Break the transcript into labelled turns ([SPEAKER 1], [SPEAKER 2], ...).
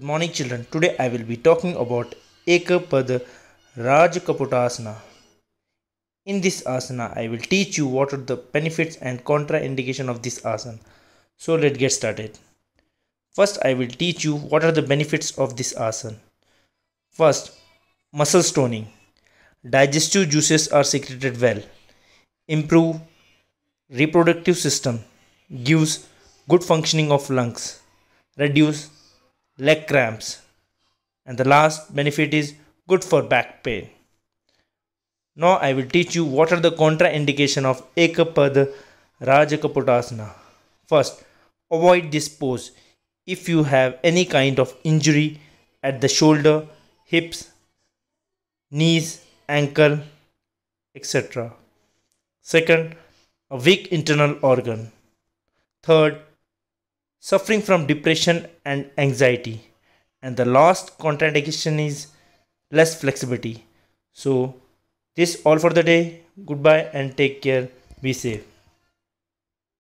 [SPEAKER 1] Good morning children. Today I will be talking about Ekapad Raj Kapotasana. In this asana I will teach you what are the benefits and contraindication of this asana. So let's get started. First I will teach you what are the benefits of this asana. First muscle toning. Digestive juices are secreted well. Improve reproductive system. Gives good functioning of lungs. Reduce leg cramps. And the last benefit is good for back pain. Now I will teach you what are the contraindication of Ekapada Rajakapotasana. First, avoid this pose if you have any kind of injury at the shoulder, hips, knees, ankle, etc. Second, a weak internal organ. Third, suffering from depression and anxiety. And the last contradiction is less flexibility. So, this all for the day. Goodbye and take care. Be safe.